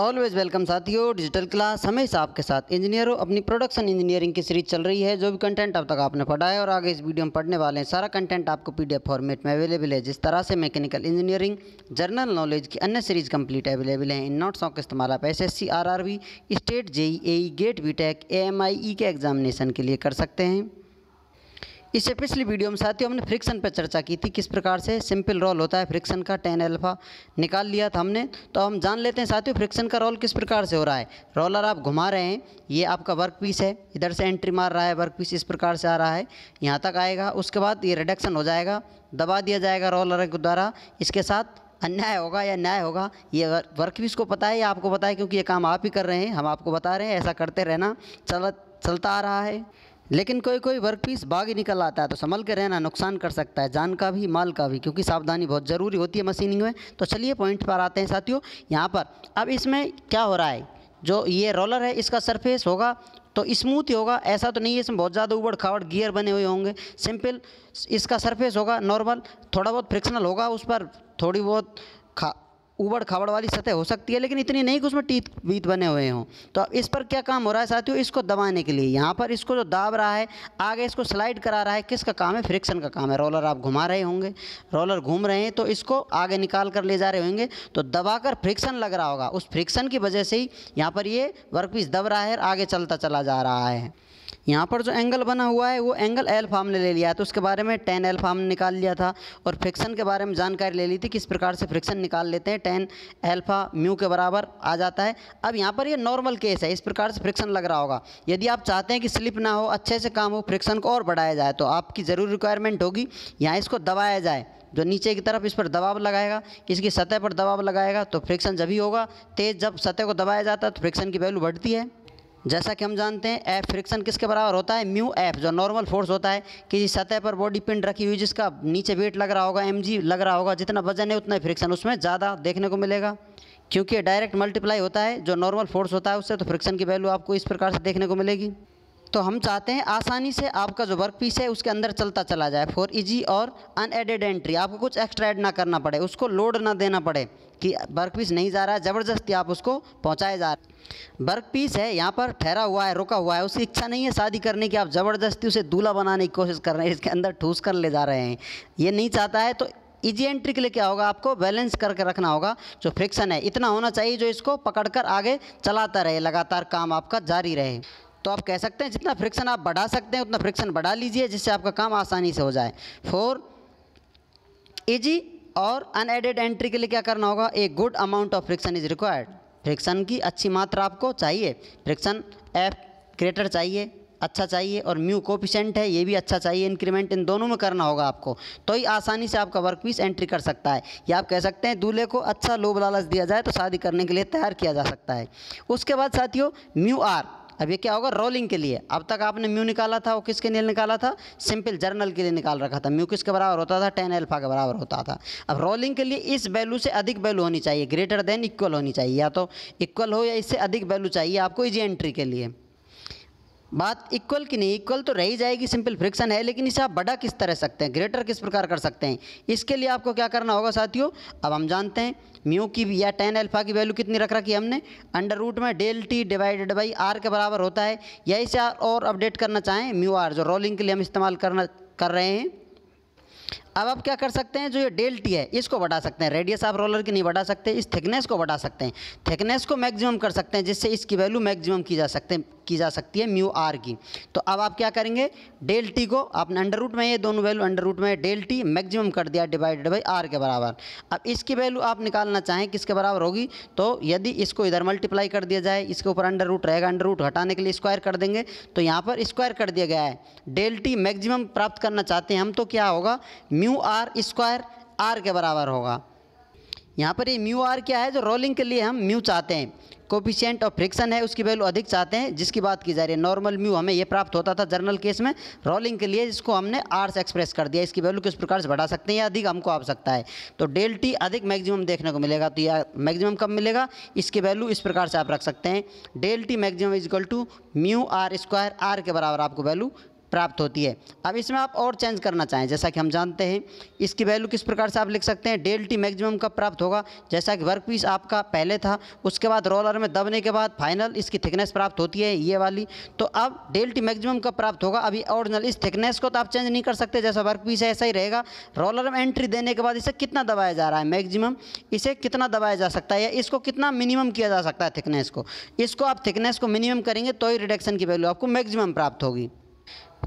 always welcome साथियों digital class हमेशा आपके साथ इंजीनियरों अपनी प्रोडक्शन इंजीनियरिंग की सीरीज चल रही है जो भी कंटेंट अब तक आपने पढ़ा है और आगे इस वीडियो में पढ़ने वाले हैं सारा कंटेंट आपको पीडीएफ फॉर्मेट में अवेलेबल है जिस तरह से मैकेनिकल इंजीनियरिंग जनरल नॉलेज की अन्य सीरीज कंप्लीट अवेलेबल है इन नोट्सों का इस्तेमाल आप S S C R R state JE GATE B tech A M I E के एग्जामिनेशन के लिए कर सकते हैं इससे पिछली वीडियो में साथियों हमने फ्रिक्शन पर चर्चा की थी किस प्रकार से सिंपल रोल होता है फ्रिक्शन का टेन अल्फा निकाल लिया था हमने तो हम जान लेते हैं साथियों फ्रिक्शन का रोल किस प्रकार से हो रहा है रोलर आप घुमा रहे हैं ये आपका वर्क पीस है इधर से एंट्री मार रहा है वर्क पीस इस प्रकार से आ रहा है यहाँ तक आएगा उसके बाद ये रिडक्शन हो जाएगा दबा दिया जाएगा रोलर के द्वारा इसके साथ अन्याय होगा या न्याय होगा ये वर्क पीस को पता है या आपको पता है क्योंकि ये काम आप ही कर रहे हैं हम आपको बता रहे हैं ऐसा करते रहना चल चलता आ रहा है लेकिन कोई कोई वर्क पीस ही निकल आता है तो संभल के रहना नुकसान कर सकता है जान का भी माल का भी क्योंकि सावधानी बहुत ज़रूरी होती है मशीनिंग में तो चलिए पॉइंट पर आते हैं साथियों यहाँ पर अब इसमें क्या हो रहा है जो ये रोलर है इसका सरफेस होगा तो स्मूथ ही होगा ऐसा तो नहीं है इसमें बहुत ज़्यादा उबड़ खावड़ गियर बने हुए होंगे सिंपल इसका सरफेस होगा नॉर्मल थोड़ा बहुत फ्रिक्शनल होगा उस पर थोड़ी बहुत खा उबड़ खाबड़ वाली सतह हो सकती है लेकिन इतनी नहीं कि उसमें टीत बीत बने हुए हों तो अब इस पर क्या काम हो रहा है साथियों इसको दबाने के लिए यहाँ पर इसको जो दाब रहा है आगे इसको स्लाइड करा रहा है किसका काम है फ्रिक्शन का काम है रोलर आप घुमा रहे होंगे रोलर घूम रहे हैं तो इसको आगे निकाल कर ले जा रहे होंगे तो कर फ्रिक्शन लग रहा होगा उस फ्रिक्शन की वजह से ही यहाँ पर ये वर्क पीस दब रहा है और आगे चलता चला जा रहा है यहाँ पर जो एंगल बना हुआ है वो एंगल एल्फा हमने ले लिया तो उसके बारे में टेन एल्फा हमने निकाल लिया था और फ्रिक्शन के बारे में जानकारी ले ली थी किस प्रकार से फ्रिक्शन निकाल लेते हैं टेन एल्फा म्यू के बराबर आ जाता है अब यहाँ पर ये नॉर्मल केस है इस प्रकार से फ्रिक्शन लग रहा होगा यदि आप चाहते हैं कि स्लिप ना हो अच्छे से काम हो फ्रिक्शन को और बढ़ाया जाए तो आपकी ज़रूर रिक्वायरमेंट होगी यहाँ इसको दबाया जाए जो नीचे की तरफ इस पर दबाव लगाएगा इसकी सतह पर दबाव लगाएगा तो फ्रिक्शन जब ही होगा तेज़ जब सतह को दबाया जाता है तो फ्रिक्शन की वैल्यू बढ़ती है जैसा कि हम जानते हैं एफ फ्रिक्शन किसके बराबर होता है म्यू एफ जो नॉर्मल फोर्स होता है किसी सतह पर बॉडी पिंड रखी हुई जिसका नीचे वेट लग रहा होगा एम लग रहा होगा जितना वजन है उतना फ्रिक्शन उसमें ज़्यादा देखने को मिलेगा क्योंकि डायरेक्ट मल्टीप्लाई होता है जो नॉर्मल फोर्स होता है उससे तो फ्रिक्शन की वैल्यू आपको इस प्रकार से देखने को मिलेगी तो हम चाहते हैं आसानी से आपका जो वर्क पीस है उसके अंदर चलता चला जाए फॉर इजी और अनएडेड एंट्री आपको कुछ एक्स्ट्रा ऐड ना करना पड़े उसको लोड ना देना पड़े कि वर्क पीस नहीं जा रहा है ज़बरदस्ती आप उसको पहुँचाए जा रहे वर्क पीस है यहाँ पर ठहरा हुआ है रुका हुआ है उसकी इच्छा नहीं है शादी करने की आप ज़बरदस्ती उसे दूल्हा बनाने की कोशिश कर रहे हैं इसके अंदर ठूस कर ले जा रहे हैं ये नहीं चाहता है तो ईजी एंट्री के लिए क्या होगा आपको बैलेंस करके रखना होगा जो फ्रिक्शन है इतना होना चाहिए जो इसको पकड़कर आगे चलाता रहे लगातार काम आपका जारी रहे तो आप कह सकते हैं जितना फ्रिक्शन आप बढ़ा सकते हैं उतना फ्रिक्शन बढ़ा लीजिए जिससे आपका काम आसानी से हो जाए फोर इजी और अनएडेड एंट्री के लिए क्या करना होगा a good amount of friction is required friction की अच्छी मात्रा आपको चाहिए फ्रिक्शन एफ क्रिएटर चाहिए अच्छा चाहिए और म्यू कोपिशेंट है ये भी अच्छा चाहिए इंक्रीमेंट इन दोनों में करना होगा आपको तो ही आसानी से आपका वर्क पीस एंट्री कर सकता है या आप कह सकते हैं दूल्हे को अच्छा लोभ लालच दिया जाए तो शादी करने के लिए तैयार किया जा सकता है उसके बाद साथियों म्यू आर अब ये क्या होगा रोलिंग के लिए अब तक आपने म्यू निकाला था वो किसके लिए निकाला था सिंपल जर्नल के लिए निकाल रखा था म्यू किसके बराबर होता था टेन एल्फा के बराबर होता था अब रोलिंग के लिए इस वैल्यू से अधिक वैल्यू होनी चाहिए ग्रेटर देन इक्वल होनी चाहिए या तो इक्वल हो या इससे अधिक वैल्यू चाहिए आपको इजी एंट्री के लिए बात इक्वल की नहीं इक्वल तो रही जाएगी सिंपल फ्रिक्शन है लेकिन इसे आप बड़ा किस तरह सकते हैं ग्रेटर किस प्रकार कर सकते हैं इसके लिए आपको क्या करना होगा साथियों अब हम जानते हैं म्यू की या टेन अल्फा की वैल्यू कितनी रख रखी है हमने अंडर रूट में del T divided by R के बराबर होता है या इसे और अपडेट करना चाहें म्यू आर जो रोलिंग के लिए हम इस्तेमाल करना कर रहे हैं अब आप क्या कर सकते हैं जो ये डेल टी है इसको बढ़ा सकते हैं रेडियस आप रोलर की नहीं बढ़ा सकते इस थिकनेस को बढ़ा सकते हैं थिकनेस को मैक्सिमम कर सकते हैं जिससे इसकी वैल्यू मैक्सिमम की जा सकते की जा सकती है म्यू आर की तो अब आप क्या करेंगे डेल टी को आपने अंडर रूट में ये दोनों वैल्यू अंडर रूट में डेल टी मैक्सिमम कर दिया डिवाइडेड बाई आर के बराबर अब इसकी वैल्यू आप निकालना चाहें किसके बराबर होगी तो यदि इसको इधर मल्टीप्लाई कर दिया जाए इसके ऊपर अंडर रूट रहेगा अंडर रूट हटाने के लिए स्क्वायर कर देंगे तो यहाँ पर स्क्वायर कर दिया गया है डेल टी मैक्सिमम प्राप्त करना चाहते हैं हम तो क्या होगा mu mu R square R के बराबर होगा यहाँ पर ये म्यू आर क्या है जो रोलिंग के लिए हम म्यू चाहते हैं कोपिशेंट ऑफ फ्रिक्शन है उसकी वैल्यू अधिक चाहते हैं जिसकी बात की जा रही है नॉर्मल म्यू हमें ये प्राप्त होता था जर्नल केस में रोलिंग के लिए जिसको हमने आर से एक्सप्रेस कर दिया इसकी वैल्यू किस प्रकार से बढ़ा सकते हैं या अधिक हमको आ सकता है तो डेल्टी अधिक मैक्सिमम देखने को मिलेगा तो यह मैक्सिमम कब मिलेगा इसकी वैल्यू इस प्रकार से आप रख सकते हैं delta T maximum is equal to mu R square R के बराबर आपको वैल्यू प्राप्त होती है अब इसमें आप और चेंज करना चाहें जैसा कि हम जानते हैं इसकी वैल्यू किस प्रकार से आप लिख सकते हैं डेल टी मैक्सिमम कब प्राप्त होगा जैसा कि वर्क पीस आपका पहले था उसके बाद रोलर में दबने के बाद फाइनल इसकी थिकनेस प्राप्त होती है ये वाली तो अब डेल टी मैक्सिमम कब प्राप्त होगा अभी ओरिजिनल इस थिकनेस को तो आप चेंज नहीं कर सकते जैसा वर्क पीस है ऐसा ही रहेगा रोलर में एंट्री देने के बाद इसे कितना दबाया जा रहा है मैक्सिमम इसे कितना दबाया जा सकता है या इसको कितना मिनिमम किया जा सकता है थिकनेस को इसको आप थिकनेस को मिनिमम करेंगे तो ही रिडक्शन की वैल्यू आपको मैक्सिमम प्राप्त होगी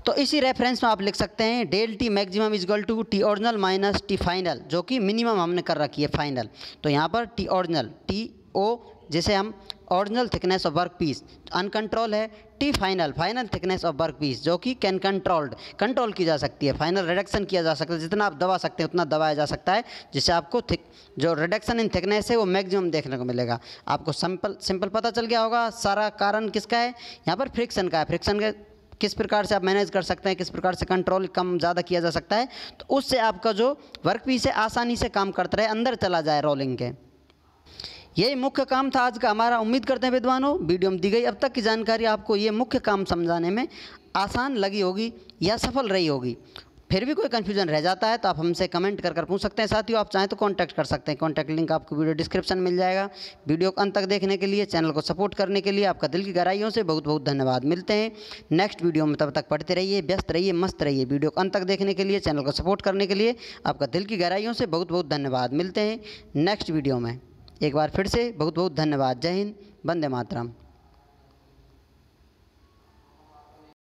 तो इसी रेफरेंस में आप लिख सकते हैं del T maximum is equal to T original minus T final जो कि मिनिमम हमने कर रखी है फाइनल तो यहाँ पर टी ओरिजिनल टी ओ जिसे हम original thickness of work piece uncontrol है T final final thickness of work piece जो कि कैन कंट्रोल्ड कंट्रोल की जा सकती है फाइनल रिडक्शन किया जा सकता है जितना आप दबा सकते हैं उतना दबाया जा सकता है जिससे आपको थिक जो रिडक्शन इन थिकनेस है वो मैक्सिमम देखने को मिलेगा आपको सिंपल सिंपल पता चल गया होगा सारा कारण किसका है यहाँ पर फ्रिक्शन का है फ्रिक्शन के किस प्रकार से आप मैनेज कर सकते हैं किस प्रकार से कंट्रोल कम ज़्यादा किया जा सकता है तो उससे आपका जो वर्क पीस है आसानी से काम करता रहे अंदर चला जाए रोलिंग के यही मुख्य काम था आज का हमारा उम्मीद करते हैं विद्वानों वीडियो में दी गई अब तक की जानकारी आपको ये मुख्य काम समझाने में आसान लगी होगी या सफल रही होगी फिर भी कोई कन्फ्यूजन रह जाता है तो आप हमसे कमेंट कर कर पूछ सकते हैं साथियों आप चाहें तो कॉन्टैक्ट कर सकते हैं कॉन्टैक्ट लिंक आपको वीडियो डिस्क्रिप्शन मिल जाएगा वीडियो को अंत तक देखने के लिए चैनल को सपोर्ट करने के लिए आपका दिल की गहराइयों से बहुत बहुत धन्यवाद मिलते हैं नेक्स्ट वीडियो में तब तक पढ़ते रहिए व्यस्त रहिए मस्त रहिए वीडियो को अंत तक देखने के लिए चैनल को सपोर्ट करने के लिए आपका दिल की गहराइयों से बहुत बहुत धन्यवाद मिलते हैं नेक्स्ट वीडियो में एक बार फिर से बहुत बहुत धन्यवाद जय हिंद वंदे मातरम